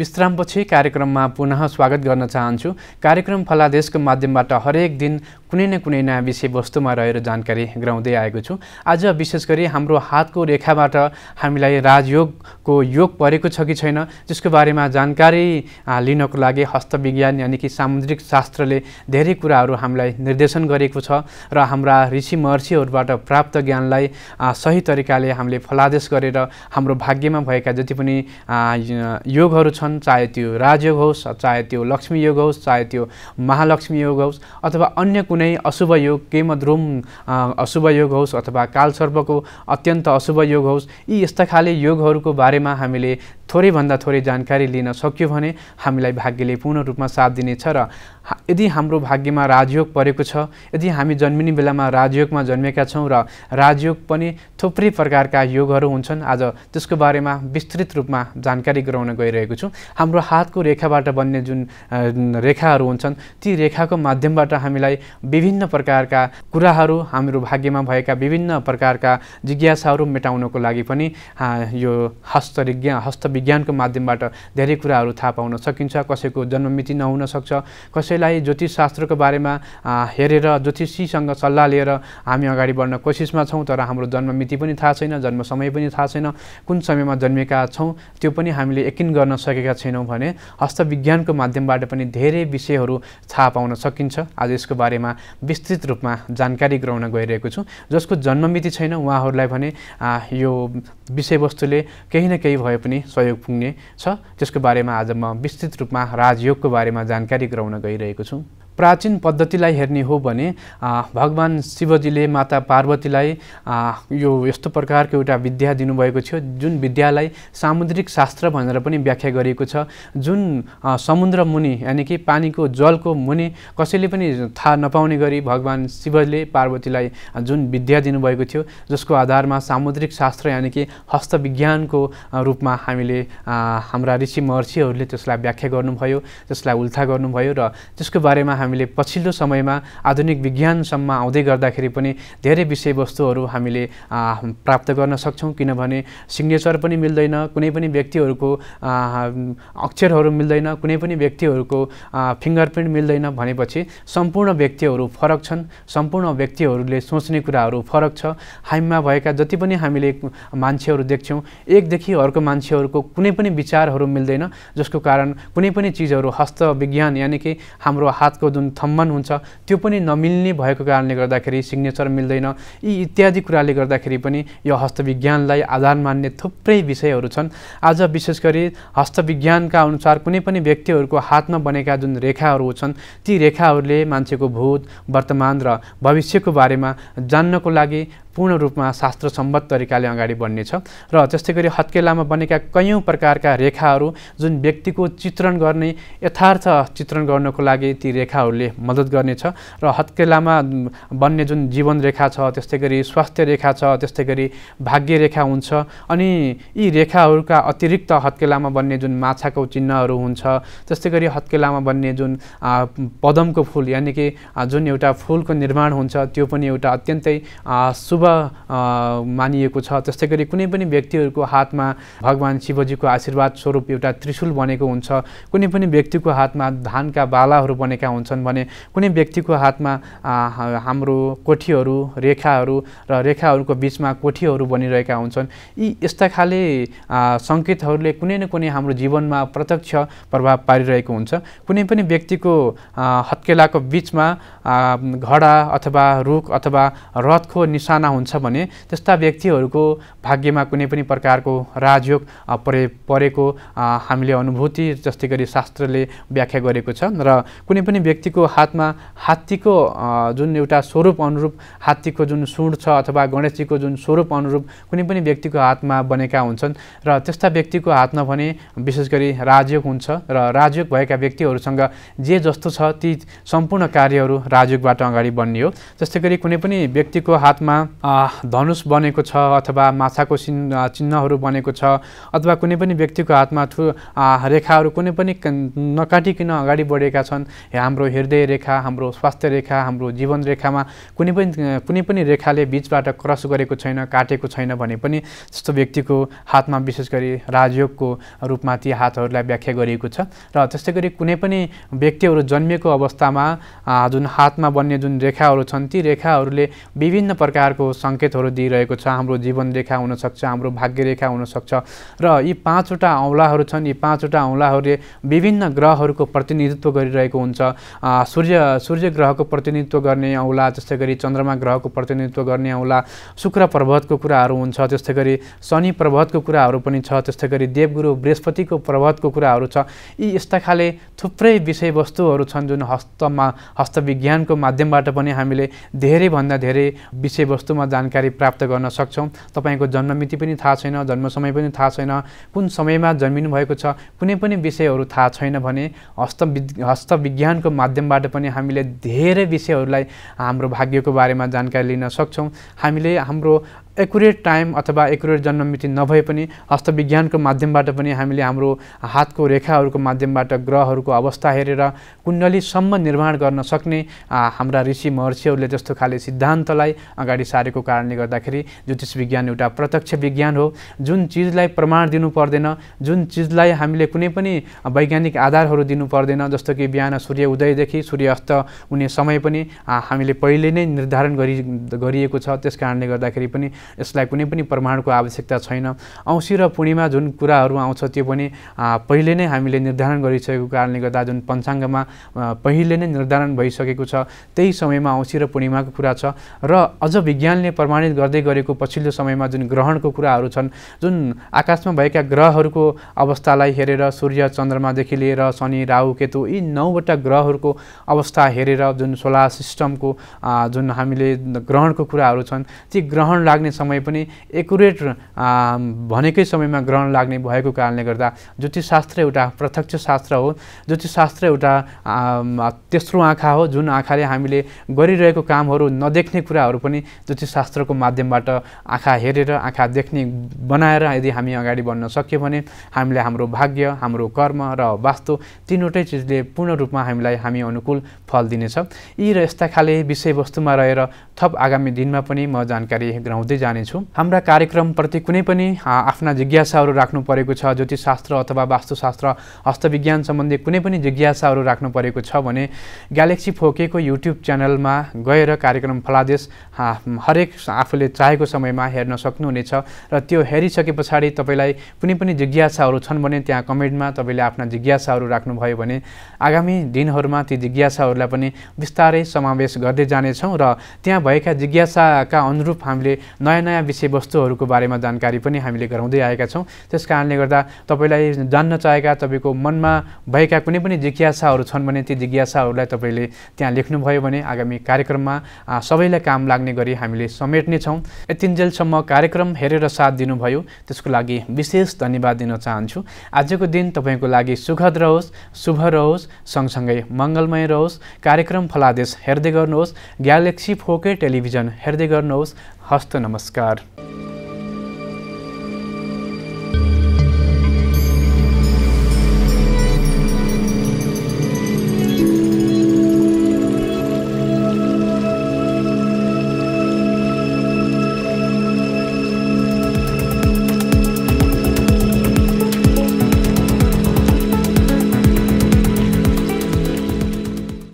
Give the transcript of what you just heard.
विश्रामपछि कार्यक्रममा पुनः स्वागत गर्न चाहन्छु कार्यक्रम फलादेशको माध्यमबाट हरेक दिन कुनै न कुनै नयाँ विषयवस्तुमा रहेर जानकारी गराउँदै आएको छु आज विशेष गरी हाम्रो हातको रेखाबाट हामीलाई राजयोगको योग परेको छ कि छैन जसको बारेमा जानकारी लिनको लागि हस्तविज्ञान यानि कि सामुद्रिक शास्त्रले धेरै कुराहरू हामीलाई निर्देशन गरेको छ र हाम्रा ऋषि महर्षिहरूबाट प्राप्त ज्ञानलाई सही तरिकाले हामीले फलादेश गरेर हाम्रो भाग्यमा भएका जति पनि योगहरू छन् छन् चाहे त्यो राजयोग होस् चाहे त्यो लक्ष्मी योग होस् चाहे त्यो महालक्ष्मी योग होस् अथवा अन्य कुनै अशुभ योग केमद्रुम अशुभ योग होस् अथवा कालसर्पको अत्यन्त अशुभ योग होस् यी यस्ता खाले योगहरूको बारेमा हामीले थोरैभन्दा थोरै जानकारी लिन सक्यो भने हामीलाई भाग्यले पूर्ण रूपमा साथ दिनेछ र यदि हाम्रो भाग्यमा राजयोग परेको छ यदि हामी जन्मिने बेलामा राजयोगमा जन्मेका छौँ र राजयोग पनि थुप्रै प्रकारका योगहरू हुन्छन् आज त्यसको बारेमा विस्तृत रूपमा जानकारी गराउन गइरहेको छु हाम्रो हातको रेखाबाट बन्ने जुन रेखाहरू हुन्छन् ती रेखाको माध्यमबाट हामीलाई विभिन्न प्रकारका कुराहरू हाम्रो भाग्यमा भएका विभिन्न प्रकारका जिज्ञासाहरू मेटाउनको लागि पनि यो हस्तरिज्ञ हस्तवि विज्ञानको माध्यमबाट धेरै कुराहरू थाहा पाउन सकिन्छ कसैको जन्ममिति नहुन सक्छ कसैलाई शास्त्रको बारेमा हेरेर ज्योतिषीसँग सल्लाह लिएर हामी अगाडि बढ्न कोसिसमा छौँ तर हाम्रो जन्ममिति पनि थाहा छैन जन्म समय पनि थाहा छैन कुन समयमा जन्मेका छौँ त्यो पनि हामीले यकिन गर्न सकेका छैनौँ भने हस्तविज्ञानको माध्यमबाट पनि धेरै विषयहरू थाहा पाउन सकिन्छ आज यसको बारेमा विस्तृत रूपमा जानकारी गराउन गइरहेको छु जसको जन्ममिति छैन उहाँहरूलाई भने यो विषयवस्तुले केही न केही भए पनि सहयोग सहयोग पुग्ने छ त्यसको बारेमा आज म विस्तृत रूपमा राजयोगको बारेमा जानकारी गराउन गइरहेको छु प्राचीन पद्धतिलाई हेर्ने हो भने भगवान् शिवजीले माता पार्वतीलाई यो यस्तो प्रकारको एउटा विद्या दिनुभएको थियो जुन विद्यालाई सामुद्रिक शास्त्र भनेर पनि व्याख्या गरिएको छ जुन समुद्र मुनि यानि कि पानीको जलको मुनि कसैले पनि थाहा नपाउने गरी भगवान् शिवले पार्वतीलाई जुन विद्या दिनुभएको थियो जसको आधारमा सामुद्रिक शास्त्र यानि कि हस्तविज्ञानको रूपमा हामीले हाम्रा ऋषि महर्षिहरूले त्यसलाई व्याख्या गर्नुभयो त्यसलाई उल्था गर्नुभयो र त्यसको बारेमा हामी हामीले पछिल्लो समयमा आधुनिक विज्ञानसम्म आउँदै गर्दाखेरि पनि धेरै विषयवस्तुहरू हामीले प्राप्त गर्न सक्छौँ किनभने सिग्नेचर पनि मिल्दैन कुनै पनि व्यक्तिहरूको अक्षरहरू मिल्दैन कुनै पनि व्यक्तिहरूको फिङ्गरप्रिन्ट मिल्दैन भनेपछि सम्पूर्ण व्यक्तिहरू फरक छन् सम्पूर्ण व्यक्तिहरूले सोच्ने कुराहरू फरक छ हामीमा भएका जति पनि हामीले मान्छेहरू देख्छौँ एकदेखि अर्को मान्छेहरूको कुनै पनि विचारहरू मिल्दैन जसको कारण कुनै पनि चिजहरू हस्तविज्ञान यानि कि हाम्रो हातको जुन थम्मन हुन्छ त्यो पनि नमिल्ने भएको कारणले गर्दाखेरि सिग्नेचर मिल्दैन यी इत्यादि कुराले गर्दाखेरि पनि यो हस्तविज्ञानलाई आधार मान्ने थुप्रै विषयहरू छन् आज विशेष गरी हस्तविज्ञानका अनुसार कुनै पनि व्यक्तिहरूको हातमा बनेका जुन रेखाहरू छन् ती रेखाहरूले मान्छेको भूत वर्तमान र भविष्यको बारेमा जान्नको लागि पूर्ण रूपमा शास्त्र शास्त्रसम्मत तरिकाले अगाडि बढ्नेछ र त्यस्तै गरी हत्केलामा बनेका कैयौँ प्रकारका रेखाहरू जुन व्यक्तिको चित्रण गर्ने यथार्थ चित्रण गर्नको लागि ती रेखाहरूले मद्दत गर्नेछ र हत्केलामा बन्ने जुन जीवन रेखा छ त्यस्तै गरी स्वास्थ्य रेखा छ त्यस्तै गरी भाग्य रेखा हुन्छ अनि यी रेखाहरूका अतिरिक्त हत्केलामा बन्ने जुन माछाको चिन्हहरू हुन्छ त्यस्तै गरी हत्केलामा बन्ने जुन पदमको फुल यानि कि जुन एउटा फुलको निर्माण हुन्छ त्यो पनि एउटा अत्यन्तै शुभ अशुभ मानिएको छ त्यस्तै गरी कुनै पनि व्यक्तिहरूको हातमा भगवान् शिवजीको आशीर्वाद स्वरूप एउटा त्रिशुल बनेको हुन्छ कुनै पनि व्यक्तिको हातमा धानका बालाहरू बनेका हुन्छन् भने कुनै व्यक्तिको हातमा हाम्रो कोठीहरू रेखाहरू र रेखाहरूको बिचमा कोठीहरू बनिरहेका हुन्छन् यी यस्ता खाले सङ्केतहरूले कुनै न कुनै हाम्रो जीवनमा प्रत्यक्ष प्रभाव पारिरहेको हुन्छ कुनै पनि व्यक्तिको हत्केलाको बिचमा घडा अथवा रुख अथवा रथको निशाना हुन्छ भने त्यस्ता व्यक्तिहरूको भाग्यमा कुनै पनि प्रकारको राजयोग परे परेको हामीले अनुभूति जस्तै गरी शास्त्रले व्याख्या गरेको छ र कुनै पनि व्यक्तिको हातमा हात्तीको जुन एउटा स्वरूप अनुरूप हात्तीको जुन सुण छ अथवा गणेशजीको जुन स्वरूप अनुरूप कुनै पनि व्यक्तिको हातमा बनेका हुन्छन् र त्यस्ता व्यक्तिको हातमा भने विशेष गरी राजयोग हुन्छ र राजयोग भएका व्यक्तिहरूसँग जे जस्तो छ ती सम्पूर्ण कार्यहरू राजयोगबाट अगाडि बढ्ने हो जस्तै गरी कुनै पनि व्यक्तिको हातमा धनुष बनेको छ अथवा माछाको चिन् चिन्हहरू बनेको छ अथवा कुनै पनि व्यक्तिको हातमा थु रेखाहरू कुनै पनि नकाटिकन अगाडि बढेका छन् हाम्रो हृदय रेखा हाम्रो स्वास्थ्य रेखा हाम्रो जीवन रेखामा कुनै पनि कुनै पनि रेखाले बिचबाट क्रस गरेको छैन काटेको छैन भने पनि त्यस्तो व्यक्तिको हातमा विशेष गरी राजयोगको रूपमा ती हातहरूलाई व्याख्या गरिएको छ र त्यस्तै गरी कुनै पनि व्यक्तिहरू जन्मिएको अवस्थामा जुन हातमा बन्ने जुन रेखाहरू छन् ती रेखाहरूले विभिन्न प्रकारको सङ्केतहरू दिइरहेको छ हाम्रो जीवन जीवनरेखा हुनसक्छ हाम्रो भाग्य भाग्यरेखा हुनसक्छ र यी पाँचवटा औँलाहरू छन् यी पाँचवटा औँलाहरूले विभिन्न ग्रहहरूको प्रतिनिधित्व गरिरहेको हुन्छ सूर्य सूर्य ग्रहको प्रतिनिधित्व गर्ने औँला त्यस्तै गरी चन्द्रमा ग्रहको प्रतिनिधित्व गर्ने औँला शुक्र पर्वतको कुराहरू हुन्छ त्यस्तै गरी शनि पर्वतको कुराहरू पनि छ त्यस्तै गरी देवगुरु बृहस्पतिको पर्वतको कुराहरू छ यी यस्ता खाले थुप्रै विषयवस्तुहरू छन् जुन हस्तमा हस्तविज्ञानको माध्यमबाट पनि हामीले धेरैभन्दा धेरै विषयवस्तुमा विषयमा जानकारी प्राप्त गर्न सक्छौँ तपाईँको जन्ममिति पनि थाहा छैन जन्म समय पनि थाहा छैन कुन समयमा जन्मिनु भएको छ कुनै पनि विषयहरू थाहा छैन भने हस्त हस्तविज्ञानको माध्यमबाट पनि हामीले धेरै विषयहरूलाई हाम्रो भाग्यको बारेमा जानकारी लिन सक्छौँ हामीले हाम्रो एकुरेट टाइम अथवा एकुरेट जन्ममिति नभए पनि हस्तविज्ञानको माध्यमबाट पनि हामीले हाम्रो हातको रेखाहरूको माध्यमबाट ग्रहहरूको अवस्था हेरेर कुण्डलीसम्म निर्माण गर्न सक्ने हाम्रा ऋषि महर्षिहरूले त्यस्तो खाले सिद्धान्तलाई अगाडि सारेको कारणले गर्दाखेरि ज्योतिष विज्ञान एउटा प्रत्यक्ष विज्ञान हो जुन चिजलाई प्रमाण दिनु पर्दैन जुन चिजलाई हामीले कुनै पनि वैज्ञानिक आधारहरू दिनु पर्दैन जस्तो कि बिहान सूर्य उदयदेखि सूर्यास्त हुने समय पनि हामीले पहिले नै निर्धारण गरी गरिएको छ त्यस कारणले गर्दाखेरि पनि यसलाई कुनै पनि प्रमाणको आवश्यकता छैन औँसी र पूर्णिमा जुन कुराहरू आउँछ त्यो पनि पहिले नै हामीले निर्धारण गरिसकेको कारणले गर्दा जुन पञ्चाङ्गमा पहिले नै निर्धारण भइसकेको छ त्यही समयमा औँसी र पूर्णिमाको कुरा छ र अझ विज्ञानले प्रमाणित गर्दै गरेको पछिल्लो समयमा जुन ग्रहणको कुराहरू छन् जुन आकाशमा भएका ग्रहहरूको अवस्थालाई हेरेर सूर्य चन्द्रमादेखि लिएर शनि राहु केतु यी नौवटा ग्रहहरूको अवस्था हेरेर जुन सोलर सिस्टमको जुन हामीले ग्रहणको कुराहरू छन् ती ग्रहण लाग्ने लाग्ने समय पनि एकुरेट भनेकै समयमा ग्रहण लाग्ने भएको कारणले गर्दा ज्योतिषशास्त्र एउटा प्रत्यक्ष शास्त्र हो ज्योतिषशास्त्र एउटा तेस्रो आँखा हो जुन आँखाले हामीले गरिरहेको कामहरू नदेख्ने कुराहरू पनि ज्योतिषशास्त्रको माध्यमबाट आँखा हेरेर आँखा देख्ने बनाएर यदि हामी अगाडि बढ्न सक्यो भने हामीले हाम्रो भाग्य हाम्रो कर्म र वास्तु तिनवटै चिजले पूर्ण रूपमा हामीलाई हामी अनुकूल फल दिनेछ यी र यस्ता खाले विषयवस्तुमा रहेर थप आगामी दिनमा पनि म जानकारी गराउँदै जानेछौँ हाम्रा कार्यक्रमप्रति कुनै पनि आफ्ना जिज्ञासाहरू राख्नु परेको छ ज्योतिषशास्त्र अथवा वास्तुशास्त्र हस्तविज्ञान सम्बन्धी कुनै पनि जिज्ञासाहरू राख्नु परेको छ भने ग्यालेक्सी फोकेको युट्युब च्यानलमा गएर कार्यक्रम फलादेश हरेक आफूले चाहेको समयमा हेर्न सक्नुहुनेछ र त्यो हेरिसके पछाडि तपाईँलाई कुनै पनि जिज्ञासाहरू छन् भने त्यहाँ कमेन्टमा तपाईँले आफ्ना जिज्ञासाहरू राख्नुभयो भने आगामी दिनहरूमा ती जिज्ञासाहरूलाई पनि बिस्तारै समावेश गर्दै जानेछौँ र त्यहाँ भएका जिज्ञासाका अनुरूप हामीले नयाँ नयाँ विषयवस्तुहरूको बारेमा जानकारी पनि हामीले गराउँदै आएका छौँ त्यस कारणले गर्दा तपाईँलाई जान्न चाहेका तपाईँको मनमा भएका कुनै पनि जिज्ञासाहरू छन् भने ती जिज्ञासाहरूलाई तपाईँले त्यहाँ लेख्नुभयो भने आगामी कार्यक्रममा सबैलाई काम लाग्ने गरी हामीले समेट्नेछौँ यतिन्जेलसम्म कार्यक्रम हेरेर साथ दिनुभयो त्यसको लागि विशेष धन्यवाद दिन चाहन्छु आजको दिन तपाईँको लागि सुखद रहोस् शुभ रहोस् सँगसँगै मङ्गलमय रहोस् कार्यक्रम फलादेश हेर्दै गर्नुहोस् ग्यालेक्सी फोके टेलिभिजन हेर्दै गर्नुहोस् हस्त नमस्कार